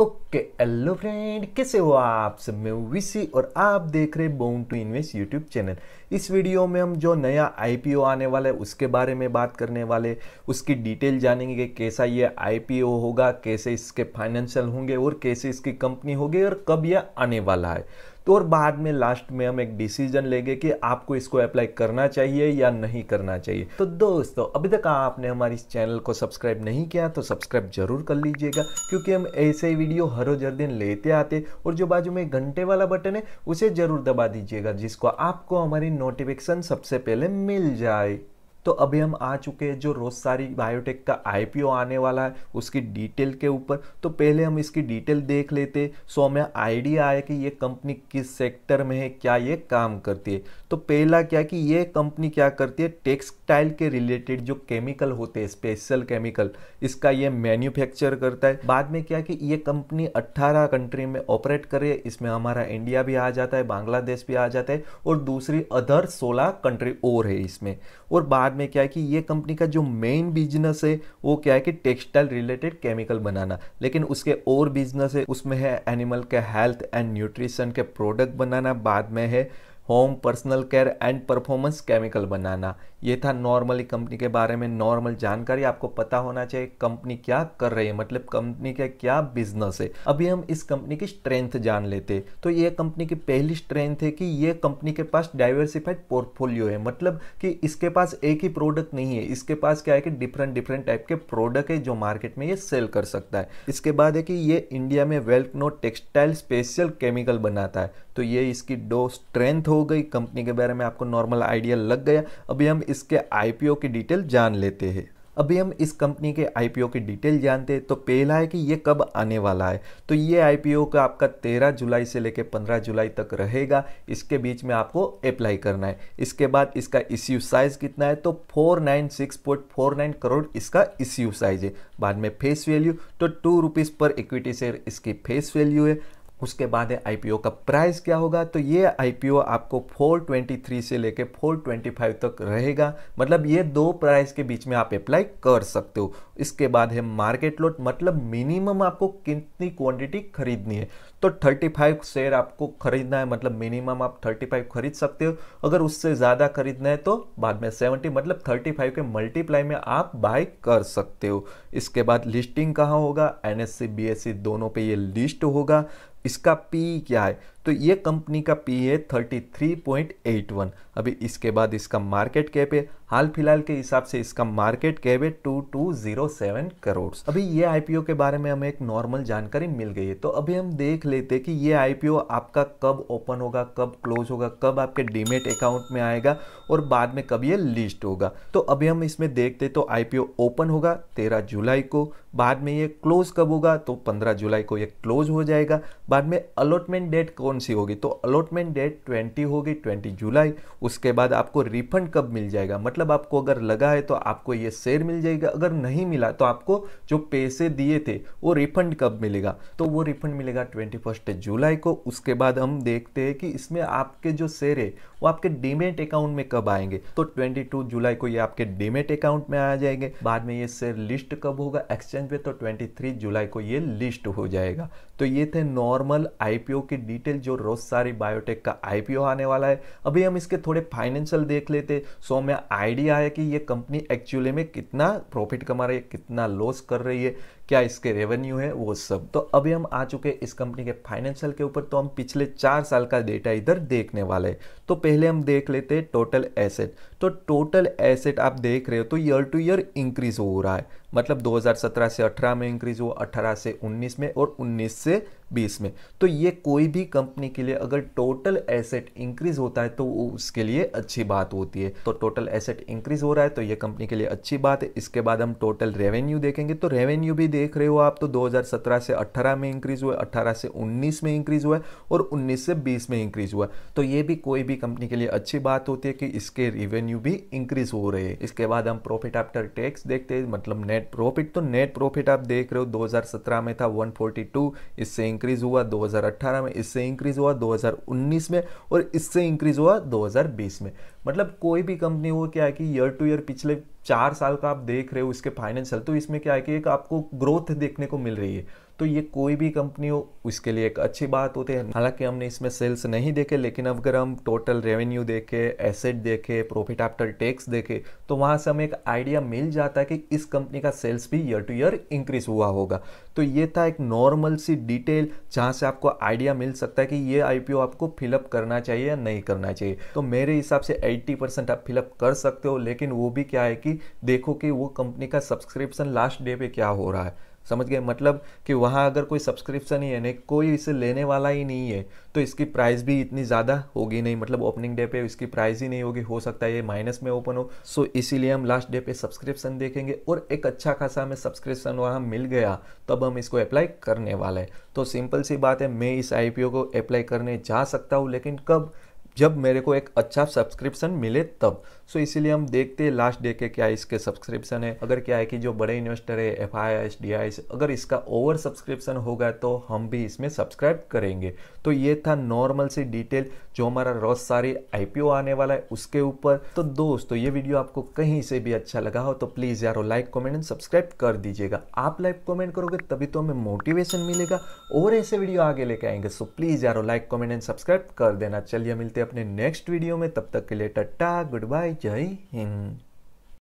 okay hello friend कैसे हो आप सब मैं विसी और आप देख रहे born to invest YouTube channel इस वीडियो में हम जो नया आईपीओ आने वाला है उसके बारे में बात करने वाले उसकी डिटेल जानेंगे कि कैसा ये आईपीओ होगा कैसे इसके फाइनेंशियल होंगे और कैसे इसकी कंपनी होगी और कब यह आने वाला है तो और बाद में लास्ट में हम एक डिसीजन लेंगे कि आपको इसको अप्लाई करना चाहिए या नहीं करना चाहिए तो दोस्तों अभी तक आपने हमारे इस चैनल को सब्सक्राइब नहीं किया तो सब्सक्राइब जरूर कर लीजिएगा क्योंकि हम ऐसे वीडियो हर रोज हर दिन लेते आते और जो बाजू में घंटे वाला बटन है उसे जरूर दबा दीजिएगा जिसको आपको हमारी नोटिफिकेशन सबसे पहले मिल जाए तो अभी हम आ चुके हैं जो सारी बायोटेक का आईपीओ आने वाला है उसकी डिटेल के ऊपर तो पहले हम इसकी डिटेल देख लेते सो हमें आइडिया आया कि ये कंपनी किस सेक्टर में है क्या ये काम करती है तो पहला क्या कि ये कंपनी क्या करती है टेक्सटाइल के रिलेटेड जो केमिकल होते हैं स्पेशल केमिकल इसका ये मैन्युफैक्चर करता है बाद में क्या कि ये कंपनी 18 कंट्री में ऑपरेट करे इसमें हमारा इंडिया भी आ जाता है बांग्लादेश भी आ जाता है और दूसरी अदर 16 कंट्री और है इसमें और बाद बाद में क्या है कि ये कंपनी का जो मेन बिजनेस है वो क्या है कि टेक्सटाइल रिलेटेड केमिकल बनाना लेकिन उसके और बिजनेस है उसमें है एनिमल के हेल्थ एंड न्यूट्रिशन के प्रोडक्ट बनाना बाद में है home personal care and performance chemical बनाना ये था नॉर्मली कंपनी के बारे में नॉर्मल जानकारी आपको पता होना चाहिए कंपनी क्या कर रही है मतलब कंपनी का क्या बिजनेस है अभी हम इस कंपनी की स्ट्रेंथ जान लेते तो ये कंपनी की पहली स्ट्रेंथ है कि ये कंपनी के पास डाइवर्सिफाइड पोर्टफोलियो है मतलब कि इसके पास एक ही प्रोडक्ट नहीं है इसके पास क्या है कि डिफरेंट डिफरेंट टाइप के प्रोडक्ट है जो मार्केट में ये सेल कर सकता है इसके बाद है कि ये इंडिया में wealth no textile special chemical बनाता है तो ये इसकी दो स्ट्रेंथ हो गई कंपनी के बारे में आपको नॉर्मल आइडिया लग गया अभी हम इसके आईपीओ की डिटेल जान लेते हैं अभी हम इस कंपनी के आईपीओ की डिटेल जानते हैं तो पहला है कि ये कब आने वाला है तो ये आईपीओ का आपका 13 जुलाई से लेकर 15 जुलाई तक रहेगा इसके बीच में आपको अप्लाई करना है इसके बाद इसका इश्यू साइज़ कितना है तो 496.49 करोड़ इसका इश्यू साइज़ है बाद में फेस वैल्यू तो टू रुपीज़ पर इक्विटी शेयर इसकी फेस वैल्यू है उसके बाद है आईपीओ का प्राइस क्या होगा तो ये आईपीओ आपको 423 से लेके 425 तक रहेगा मतलब ये दो प्राइस के बीच में आप अप्लाई कर सकते हो इसके बाद है मार्केट लोट मतलब मिनिमम आपको कितनी क्वांटिटी खरीदनी है तो 35 शेयर आपको खरीदना है मतलब मिनिमम आप 35 खरीद सकते हो अगर उससे ज़्यादा खरीदना है तो बाद में सेवेंटी मतलब थर्टी के मल्टीप्लाई में आप बाई कर सकते हो इसके बाद लिस्टिंग कहाँ होगा एन एस दोनों पर ये लिस्ट होगा इसका पी क्या है तो ये कंपनी का पी है thirty three point eight one अभी इसके बाद इसका मार्केट कैप है हाल फिलहाल के हिसाब से इसका मार्केट कैप है two two zero seven crore अभी ये आईपीओ के बारे में हमें एक नॉर्मल जानकारी मिल गई है तो अभी हम देख लेते हैं कि ये आईपीओ आपका कब ओपन होगा कब क्लोज होगा कब आपके डीमेट अकाउंट में आएगा और बाद में कब ये लिस्ट होगा तो अभी हम इसमें देखते तो आईपीओ ओपन होगा तेरह जुलाई को बाद में ये क्लोज कब होगा तो पंद्रह जुलाई को ये क्लोज हो जाएगा बाद में अलॉटमेंट डेट कौन कौन सी होगी तो अलॉटमेंट डेट ट्वेंटी होगी ट्वेंटी जुलाई उसके बाद आपको रिफंड कब मिल जाएगा मतलब आपको अगर लगा है तो आपको ये शेयर मिल जाएगा अगर नहीं मिला तो आपको जो पैसे दिए थे वो रिफंड कब मिलेगा तो वो रिफंड मिलेगा ट्वेंटी फर्स्ट जुलाई को उसके बाद हम देखते हैं कि इसमें आपके जो शेयर है वो आपके डिमेट अकाउंट में कब आएंगे तो ट्वेंटी जुलाई को ये आपके डिमेट अकाउंट में आ जाएंगे बाद में ये शेयर लिस्ट कब होगा एक्सचेंज पे तो ट्वेंटी जुलाई को ये लिस्ट हो जाएगा तो ये थे नॉर्मल आईपीओ की डिटेल जो रोज सारी बायोटेक का आईपीओ आने वाला है अभी हम इसके थोड़े फाइनेंशियल देख लेते सो हमें आइडिया है कि ये कंपनी एक्चुअली में कितना प्रॉफिट कमा रही है कितना लॉस कर रही है क्या इसके रेवेन्यू है वो सब तो अभी हम आ चुके इस कंपनी के फाइनेंशियल के ऊपर तो हम पिछले चार साल का डेटा इधर देखने वाले हैं तो पहले हम देख लेते हैं टोटल एसेट तो टोटल एसेट आप देख रहे हो तो ईयर टू ईयर इंक्रीज हो रहा है मतलब 2017 से 18 में इंक्रीज हुआ 18 से 19 में और 19 से 20 में तो ये कोई भी कंपनी के लिए अगर टोटल एसेट इंक्रीज होता है तो वो उसके लिए अच्छी बात होती है तो टोटल एसेट इंक्रीज हो रहा है तो ये कंपनी के लिए अच्छी बात है इसके बाद हम टोटल रेवेन्यू देखेंगे तो रेवेन्यू भी देख रहे हो आप तो 2017 से 18 में इंक्रीज हुआ 18 से 19 में इंक्रीज हुआ और 19 से 20 में इंक्रीज हुआ तो ये भी कोई भी कंपनी के लिए अच्छी बात होती है कि इसके रिवेन्यू भी इंक्रीज हो रहे हैं इसके बाद हम प्रॉफिट आफ्टर टैक्स देखते हैं मतलब नेट प्रॉफिट तो नेट प्रॉफिट आप देख रहे हो दो में था वन इससे इंक्रीज हुआ दो में इससे इंक्रीज हुआ दो में और इससे इंक्रीज हुआ दो में मतलब कोई भी कंपनी हो क्या है कि ईयर टू ईयर पिछले चार साल का आप देख रहे हो इसके फाइनेंशियल तो इसमें क्या है कि एक आपको ग्रोथ देखने को मिल रही है तो ये कोई भी कंपनी हो उसके लिए एक अच्छी बात होती है हालांकि हमने इसमें सेल्स नहीं देखे लेकिन अगर हम टोटल रेवेन्यू देखे एसेट देखे प्रॉफिट आफ्टर टैक्स देखे तो वहाँ से हमें एक आइडिया मिल जाता है कि इस कंपनी का सेल्स भी ईयर टू ईयर इंक्रीज हुआ होगा तो ये था एक नॉर्मल सी डिटेल जहाँ से आपको आइडिया मिल सकता है कि ये आईपीओ आपको फिलअप करना चाहिए या नहीं करना चाहिए तो मेरे हिसाब से 80 परसेंट आप फिलअप कर सकते हो लेकिन वो भी क्या है कि देखो कि वो कंपनी का सब्सक्रिप्शन लास्ट डे पे क्या हो रहा है समझ गए मतलब कि वहाँ अगर कोई सब्सक्रिप्शन ही है नहीं कोई इसे लेने वाला ही नहीं है तो इसकी प्राइस भी इतनी ज़्यादा होगी नहीं मतलब ओपनिंग डे पे इसकी प्राइस ही नहीं होगी हो सकता है ये माइनस में ओपन हो सो इसीलिए हम लास्ट डे पे सब्सक्रिप्शन देखेंगे और एक अच्छा खासा हमें सब्सक्रिप्शन वहाँ मिल गया तब तो हम इसको अप्लाई करने वाला है तो सिंपल सी बात है मैं इस आई को अप्लाई करने जा सकता हूँ लेकिन कब जब मेरे को एक अच्छा सब्सक्रिप्शन मिले तब सो so, इसीलिए हम देखते हैं लास्ट डे के क्या इसके सब्सक्रिप्शन है अगर क्या है कि जो बड़े इन्वेस्टर है F I S D I अगर इसका ओवर सब्सक्रिप्शन होगा तो हम भी इसमें सब्सक्राइब करेंगे तो ये था नॉर्मल सी डिटेल जो हमारा रोज सारी आई आने वाला है उसके ऊपर तो दोस्तों ये वीडियो आपको कहीं से भी अच्छा लगा हो तो प्लीज़ यार लाइक कॉमेंट एंड सब्सक्राइब कर दीजिएगा आप लाइक कॉमेंट करोगे तभी तो हमें मोटिवेशन मिलेगा और ऐसे वीडियो आगे लेके आएंगे सो प्लीज़ यार लाइक कॉमेंट एंड सब्सक्राइब कर देना चलिए मिलते अपने नेक्स्ट वीडियो में तब तक के लिए टट्टा गुड बाय जय हिंद